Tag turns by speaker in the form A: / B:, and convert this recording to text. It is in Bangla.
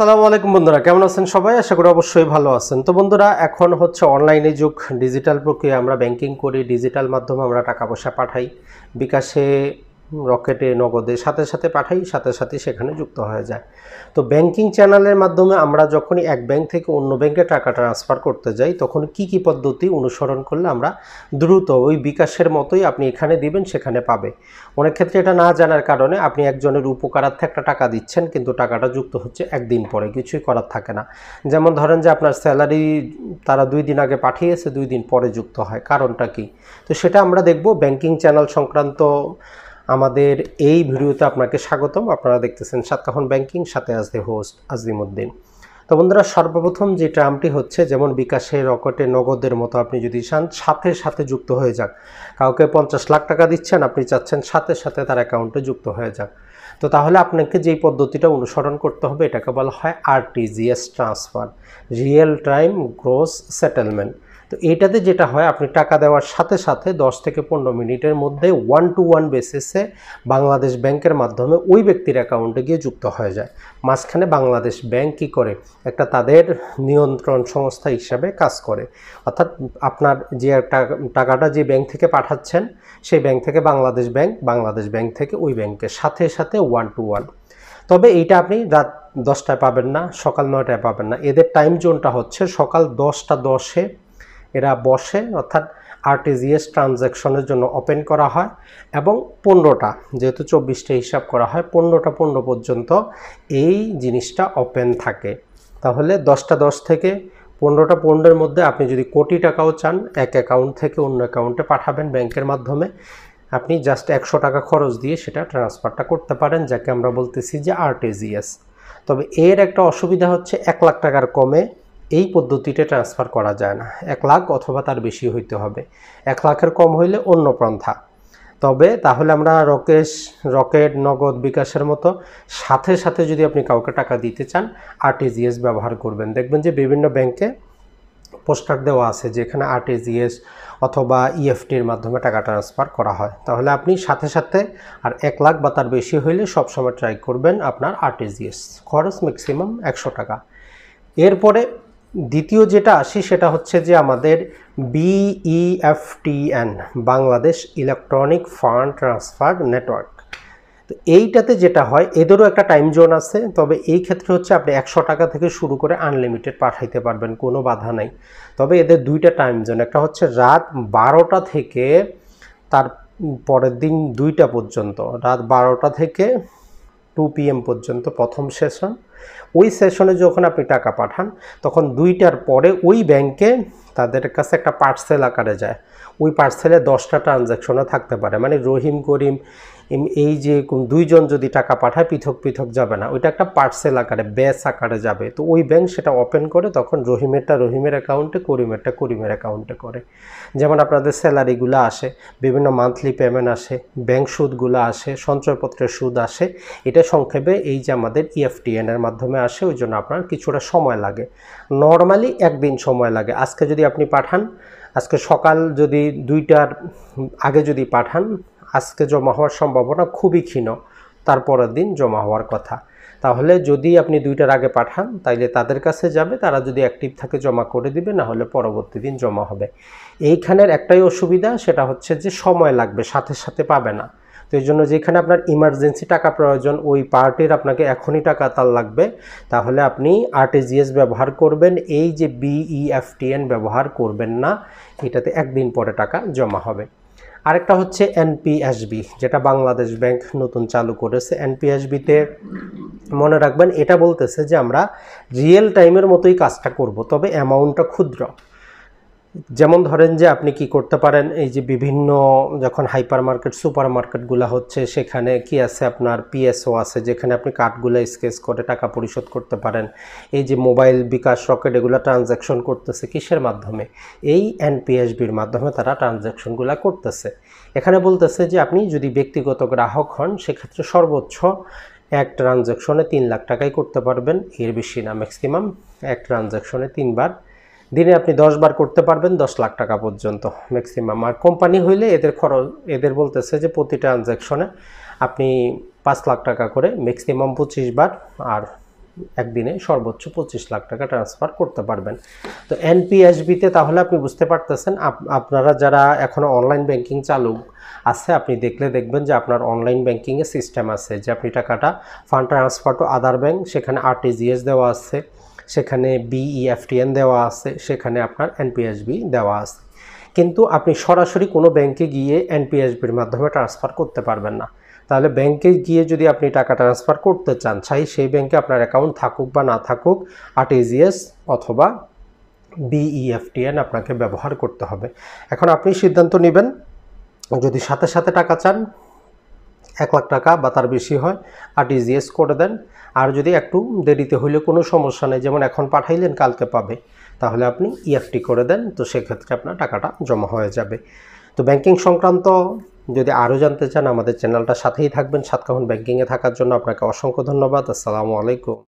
A: সালাম আলাইকুম বন্ধুরা কেমন আছেন সবাই আশা করি অবশ্যই ভালো আছেন তো বন্ধুরা এখন হচ্ছে অনলাইনে যুগ ডিজিটাল প্রক্রিয়া আমরা ব্যাংকিং করি ডিজিটাল মাধ্যমে আমরা টাকা পয়সা পাঠাই বিকাশে রকেটে নগদে সাথে সাথে পাঠাই সাথে সাথে সেখানে যুক্ত হয়ে যায় তো ব্যাংকিং চ্যানেলের মাধ্যমে আমরা যখনই এক ব্যাংক থেকে অন্য ব্যাংকে টাকা ট্রান্সফার করতে যাই তখন কি কি পদ্ধতি অনুসরণ করলে আমরা দ্রুত ওই বিকাশের মতোই আপনি এখানে দিবেন সেখানে পাবে অনেক ক্ষেত্রে এটা না জানার কারণে আপনি একজনের উপকারার্থে একটা টাকা দিচ্ছেন কিন্তু টাকাটা যুক্ত হচ্ছে একদিন পরে কিছুই করার থাকে না যেমন ধরেন যে আপনার স্যালারি তারা দুই দিন আগে পাঠিয়েছে দুই দিন পরে যুক্ত হয় কারণটা কি তো সেটা আমরা দেখব ব্যাংকিং চ্যানেল সংক্রান্ত আমাদের এই ভিডিওতে আপনাকে স্বাগতম আপনারা দেখতেছেন সাতকাহন ব্যাংকিং সাথে আজদে হোস্ট আজিমুদ্দিন তো বন্ধুরা সর্বপ্রথম যে টার্মটি হচ্ছে যেমন বিকাশে রকেটে নগদের মতো আপনি যদি চান সাথে সাথে যুক্ত হয়ে যাক কাউকে পঞ্চাশ লাখ টাকা দিচ্ছেন আপনি চাচ্ছেন সাথে সাথে তার অ্যাকাউন্টে যুক্ত হয়ে যাক তো তাহলে আপনাকে যেই পদ্ধতিটা অনুসরণ করতে হবে এটাকে বলা হয় RTGS transfer real time gross settlement তো এটাতে যেটা হয় আপনি টাকা দেওয়ার সাথে সাথে 10 থেকে পনেরো মিনিটের মধ্যে ওয়ান টু ওয়ান বেসিসে বাংলাদেশ ব্যাংকের মাধ্যমে ওই ব্যক্তির অ্যাকাউন্টে গিয়ে যুক্ত হয়ে যায় মাঝখানে বাংলাদেশ ব্যাংক কী করে একটা তাদের নিয়ন্ত্রণ সংস্থা হিসাবে কাজ করে অর্থাৎ আপনার যে টাকাটা যে ব্যাংক থেকে পাঠাচ্ছেন সেই ব্যাংক থেকে বাংলাদেশ ব্যাংক বাংলাদেশ ব্যাংক থেকে ওই ব্যাংকের সাথে সাথে ওয়ান টু ওয়ান তবে এইটা আপনি রাত দশটায় পাবেন না সকাল নয়টায় পাবেন না এদের টাইম জোনটা হচ্ছে সকাল দশটা দশে এরা বসে অর্থাৎ আরটিজিএস ট্রানজ্যাকশনের জন্য ওপেন করা হয় এবং পনেরোটা যেহেতু চব্বিশটা হিসাব করা হয় পনেরোটা পনেরো পর্যন্ত এই জিনিসটা ওপেন থাকে তাহলে দশটা দশ থেকে পনেরোটা পনেরোর মধ্যে আপনি যদি কোটি টাকাও চান এক অ্যাকাউন্ট থেকে অন্য অ্যাকাউন্টে পাঠাবেন ব্যাংকের মাধ্যমে আপনি জাস্ট একশো টাকা খরচ দিয়ে সেটা ট্রান্সফারটা করতে পারেন যাকে আমরা বলতেছি যে আরটিজিএস তবে এর একটা অসুবিধা হচ্ছে এক লাখ টাকার কমে এই পদ্ধতিতে ট্রান্সফার করা যায় না এক লাখ অথবা তার বেশি হইতে হবে এক লাখের কম হইলে অন্য পন্থা তবে তাহলে আমরা রকেশ রকেট নগদ বিকাশের মতো সাথে সাথে যদি আপনি কাউকে টাকা দিতে চান আরটিজিএস ব্যবহার করবেন দেখবেন যে বিভিন্ন ব্যাংকে পোস্টার দেওয়া আছে যেখানে আরটিজিএস অথবা ইএফটির e মাধ্যমে টাকা ট্রান্সফার করা হয় তাহলে আপনি সাথে সাথে আর এক লাখ বা তার বেশি হইলে সবসময় ট্রাই করবেন আপনার আরটিজিএস খরচ ম্যাক্সিমাম একশো টাকা এরপরে দ্বিতীয় যেটা আসি সেটা হচ্ছে যে আমাদের BEFTN e Bangladesh electronic fund transfer network তো এইটাতে যেটা হয় এদেরও একটা টাইম জোন আছে তবে এই ক্ষেত্রে হচ্ছে আপনি একশো টাকা থেকে শুরু করে আনলিমিটেড পাঠাইতে পারবেন কোনো বাধা নাই তবে এদের দুইটা টাইম জোন একটা হচ্ছে রাত বারোটা থেকে তার পরের দিন দুইটা পর্যন্ত রাত বারোটা থেকে টু পিএম পর্যন্ত প্রথম সেশন ওই সেশনে যখন আপনি টাকা পাঠান তখন দুইটার পরে ওই ব্যাংকে তাদের কাছে একটা পার্সেল আকারে যায় ওই পার্সেলে দশটা ট্রানজ্যাকশনও থাকতে পারে মানে রহিম করিম এই যে দুইজন যদি টাকা পাঠায় পৃথক পৃথক যাবে না ওইটা একটা পার্সেল আকারে ব্যাস আকারে যাবে তো ওই ব্যাংক সেটা ওপেন করে তখন রহিমেরটা রহিমের অ্যাকাউন্টে করিমেরটা করিমের অ্যাকাউন্টে করে যেমন আপনাদের স্যালারিগুলো আসে বিভিন্ন মান্থলি পেমেন্ট আসে ব্যাংক সুদগুলো আসে সঞ্চয়পত্রের সুদ আসে এটা সংক্ষেপে এই যে আমাদের ইএফটিএন e এর মাধ্যমে আসে ওই জন্য আপনার কিছুটা সময় লাগে নর্মালি একদিন সময় লাগে আজকে যদি আপনি পাঠান আজকে সকাল যদি দুইটার আগে যদি পাঠান আজকে জমা হওয়ার সম্ভাবনা খুবই ক্ষীণ তারপরের দিন জমা হওয়ার কথা তাহলে যদি আপনি দুইটার আগে পাঠান তাইলে তাদের কাছে যাবে তারা যদি অ্যাক্টিভ থাকে জমা করে দিবে না হলে পরবর্তী দিন জমা হবে এইখানের একটাই অসুবিধা সেটা হচ্ছে যে সময় লাগবে সাথে সাথে পাবে না তো এই জন্য যেখানে আপনার ইমার্জেন্সি টাকা প্রয়োজন ওই পার্টির আপনাকে এখনই টাকা তার লাগবে তাহলে আপনি আরটিজিএস ব্যবহার করবেন এই যে বিইএফটিএন e ব্যবহার করবেন না এটাতে একদিন পরে টাকা জমা হবে আরেকটা হচ্ছে এনপিএসবি যেটা বাংলাদেশ ব্যাংক নতুন চালু করেছে এনপিএসবিতে মনে রাখবেন এটা বলতেছে যে আমরা রিয়েল টাইমের মতোই কাজটা করব তবে অ্যামাউন্টটা ক্ষুদ্র যেমন ধরেন যে আপনি কি করতে পারেন এই যে বিভিন্ন যখন হাইপার মার্কেট সুপার মার্কেটগুলো হচ্ছে সেখানে কি আছে আপনার পিএসও আছে যেখানে আপনি কার্ডগুলো স্কেচ করে টাকা পরিশোধ করতে পারেন এই যে মোবাইল বিকাশ রকেট এগুলো ট্রানজ্যাকশন করতেছে কিসের মাধ্যমে এই এনপিএসবির মাধ্যমে তারা ট্রানজ্যাকশনগুলো করতেছে এখানে বলতেছে যে আপনি যদি ব্যক্তিগত গ্রাহক হন সেক্ষেত্রে সর্বোচ্চ এক ট্রানজ্যাকশনে তিন লাখ টাকাই করতে পারবেন এর বেশি না ম্যাক্সিমাম এক ট্রানজ্যাকশনে তিনবার দিনে আপনি দশ বার করতে পারবেন দশ লাখ টাকা পর্যন্ত ম্যাক্সিমাম আর কোম্পানি হইলে এদের খরচ এদের বলতেছে যে প্রতি ট্রানজ্যাকশনে আপনি পাঁচ লাখ টাকা করে ম্যাক্সিমাম পঁচিশ বার আর একদিনে সর্বোচ্চ পঁচিশ লাখ টাকা ট্রান্সফার করতে পারবেন তো এনপিএসবিতে তাহলে আপনি বুঝতে পারতেছেন আপনারা যারা এখনও অনলাইন ব্যাংকিং চালু আছে আপনি দেখলে দেখবেন যে আপনার অনলাইন ব্যাংকিংয়ের সিস্টেম আছে যে আপনি টাকাটা fund transfer to other bank সেখানে আরটিজিএস দেওয়া আছে সেখানে বিইএফটিএন e দেওয়া আছে সেখানে আপনার এনপিএসবি দেওয়া আছে কিন্তু আপনি সরাসরি কোনো ব্যাংকে গিয়ে এনপিএসবির মাধ্যমে ট্রান্সফার করতে পারবেন না তাহলে ব্যাংকে গিয়ে যদি আপনি টাকা ট্রান্সফার করতে চান চাই সেই ব্যাংকে আপনার অ্যাকাউন্ট থাকুক বা না থাকুক আরটিজিএস অথবা বিইএফটিএন e আপনাকে ব্যবহার করতে হবে এখন আপনি সিদ্ধান্ত নেবেন যদি সাথে সাথে টাকা চান এক লাখ টাকা বা তার বেশি হয় আর টিজিএস করে দেন আর যদি একটু দেরিতে হইলে কোনো সমস্যা নেই যেমন এখন পাঠাইলেন কালকে পাবে তাহলে আপনি ইএফটি e করে দেন তো সেক্ষেত্রে আপনার টাকাটা জমা হয়ে যাবে তো ব্যাংকিং সংক্রান্ত যদি আরও জানতে চান আমাদের চ্যানেলটা সাথেই থাকবেন সাতকাহন ব্যাংকিংয়ে থাকার জন্য আপনাকে অসংখ্য ধন্যবাদ আসসালামু আলাইকুম